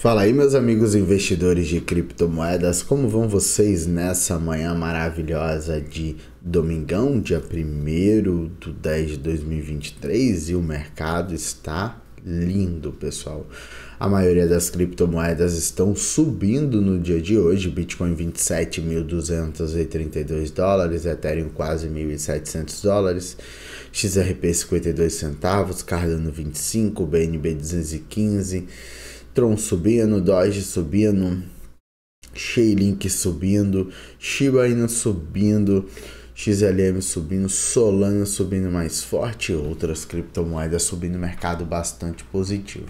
Fala aí, meus amigos investidores de criptomoedas, como vão vocês nessa manhã maravilhosa de domingão, dia 1 de 10 de 2023 e o mercado está lindo, pessoal. A maioria das criptomoedas estão subindo no dia de hoje. Bitcoin 27.232 dólares, Ethereum quase 1.700 dólares, XRP 52 centavos, Cardano 25, BNB 215, Tron subindo, Doge subindo, Shailink subindo, Shiba Inu subindo, XLM subindo, Solana subindo mais forte, outras criptomoedas subindo, mercado bastante positivo.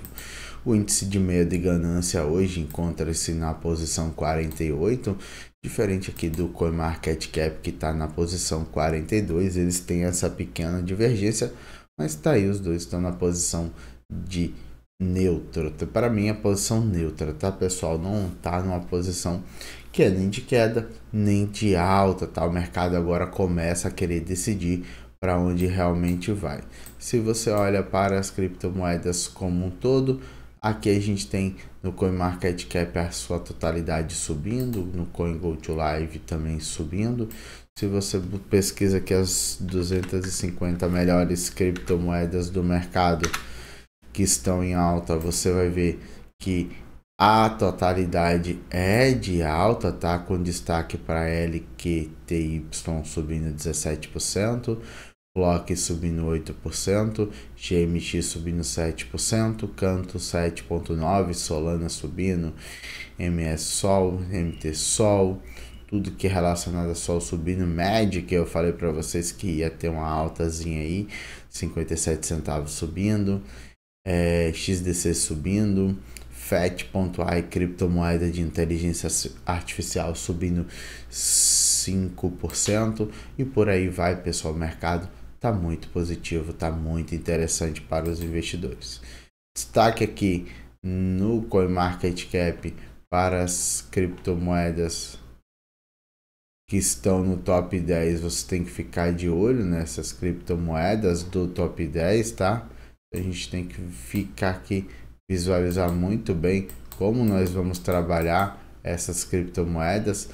O índice de medo e ganância hoje encontra-se na posição 48, diferente aqui do CoinMarketCap que está na posição 42, eles têm essa pequena divergência, mas tá aí os dois estão na posição de neutro. Tá? Para mim a posição neutra, tá, pessoal? Não tá numa posição que é nem de queda, nem de alta, tá? O mercado agora começa a querer decidir para onde realmente vai. Se você olha para as criptomoedas como um todo, aqui a gente tem no CoinMarketCap a sua totalidade subindo, no CoinGoToLive também subindo. Se você pesquisa aqui as 250 melhores criptomoedas do mercado, que estão em alta, você vai ver que a totalidade é de alta, tá? Com destaque para LQTY subindo 17%, Block subindo 8%, GMX subindo 7%, Canto 7.9%, Solana subindo, MS Sol, MT Sol, tudo que é relacionado a Sol subindo, Magic, eu falei para vocês que ia ter uma altazinha aí, 57 centavos subindo é, XDC subindo, FAT.ai, criptomoeda de inteligência artificial subindo 5% e por aí vai, pessoal. O mercado está muito positivo, está muito interessante para os investidores. Destaque aqui no CoinMarketCap para as criptomoedas que estão no top 10, você tem que ficar de olho nessas criptomoedas do top 10, tá? a gente tem que ficar aqui, visualizar muito bem como nós vamos trabalhar essas criptomoedas.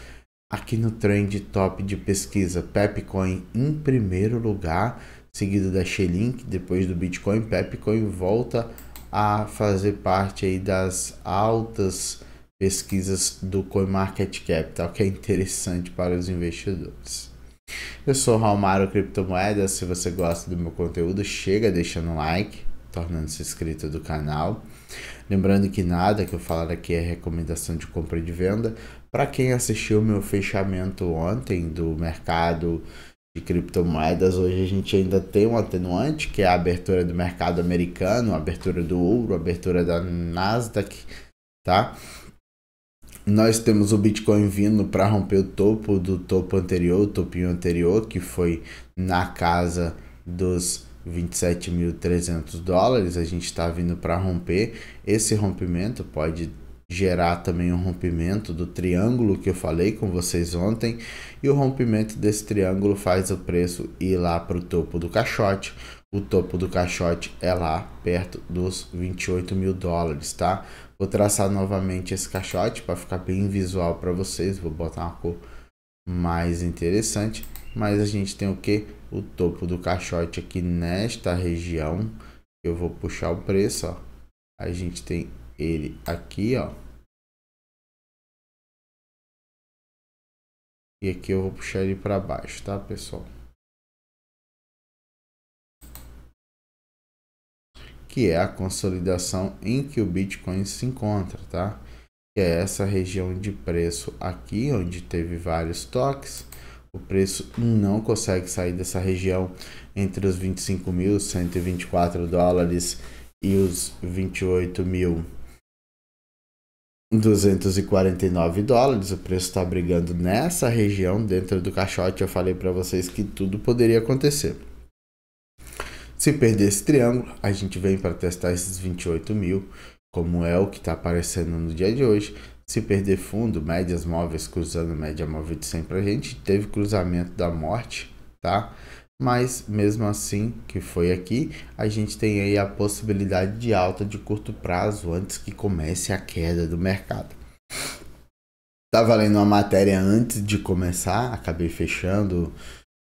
Aqui no trend top de pesquisa, Pepcoin em primeiro lugar, seguido da Shelink depois do Bitcoin, Pepcoin volta a fazer parte aí das altas pesquisas do CoinMarketCap, tá? que é interessante para os investidores. Eu sou Raul Mário Criptomoedas, se você gosta do meu conteúdo, chega deixando um like tornando-se inscrito do canal. Lembrando que nada que eu falar aqui é recomendação de compra e de venda. Para quem assistiu meu fechamento ontem do mercado de criptomoedas, hoje a gente ainda tem um atenuante, que é a abertura do mercado americano, abertura do ouro, abertura da Nasdaq, tá? Nós temos o Bitcoin vindo para romper o topo do topo anterior, o topinho anterior, que foi na casa dos 27.300 dólares, a gente está vindo para romper. Esse rompimento pode gerar também um rompimento do triângulo que eu falei com vocês ontem, e o rompimento desse triângulo faz o preço ir lá para o topo do caixote. O topo do caixote é lá perto dos 28 mil dólares, tá? Vou traçar novamente esse caixote para ficar bem visual para vocês. Vou botar uma cor mais interessante. Mas a gente tem o que? o topo do caixote aqui nesta região. Eu vou puxar o preço, ó. A gente tem ele aqui, ó. E aqui eu vou puxar ele para baixo, tá, pessoal? Que é a consolidação em que o Bitcoin se encontra, tá? Que é essa região de preço aqui, onde teve vários toques o preço não consegue sair dessa região entre os 25.124 dólares e os 28.249 dólares. O preço está brigando nessa região dentro do caixote. Eu falei para vocês que tudo poderia acontecer. Se perder esse triângulo, a gente vem para testar esses 28 mil, como é o que está aparecendo no dia de hoje se perder fundo, médias móveis cruzando média móvel de 100 para a gente, teve cruzamento da morte, tá? Mas mesmo assim, que foi aqui, a gente tem aí a possibilidade de alta de curto prazo antes que comece a queda do mercado. Tava tá lendo uma matéria antes de começar, acabei fechando,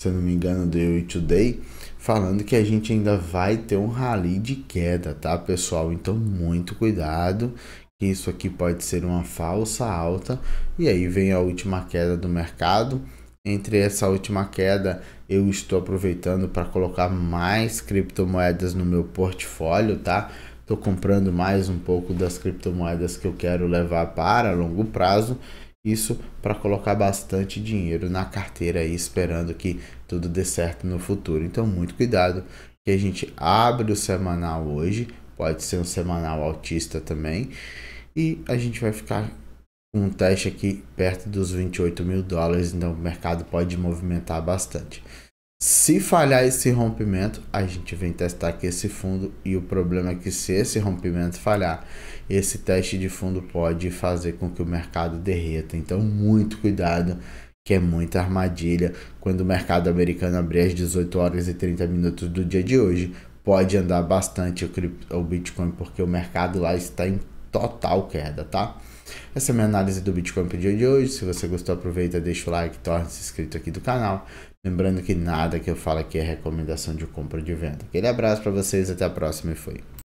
se eu não me engano, do EU Today, falando que a gente ainda vai ter um rally de queda, tá, pessoal? Então, muito cuidado, que isso aqui pode ser uma falsa alta e aí vem a última queda do mercado. Entre essa última queda, eu estou aproveitando para colocar mais criptomoedas no meu portfólio, tá? Estou comprando mais um pouco das criptomoedas que eu quero levar para longo prazo. Isso para colocar bastante dinheiro na carteira esperando que tudo dê certo no futuro. Então, muito cuidado que a gente abre o semanal hoje, pode ser um semanal autista também. E a gente vai ficar com um teste aqui perto dos 28 mil dólares, então o mercado pode movimentar bastante. Se falhar esse rompimento, a gente vem testar aqui esse fundo e o problema é que se esse rompimento falhar, esse teste de fundo pode fazer com que o mercado derreta. Então muito cuidado, que é muita armadilha. Quando o mercado americano abrir às 18 horas e 30 minutos do dia de hoje, pode andar bastante o, o Bitcoin porque o mercado lá está em total queda, tá? Essa é a minha análise do Bitcoin para o dia de hoje. Se você gostou, aproveita, deixa o like, torne-se inscrito aqui do canal. Lembrando que nada que eu falo aqui é recomendação de compra ou de venda. Aquele abraço para vocês, até a próxima e fui.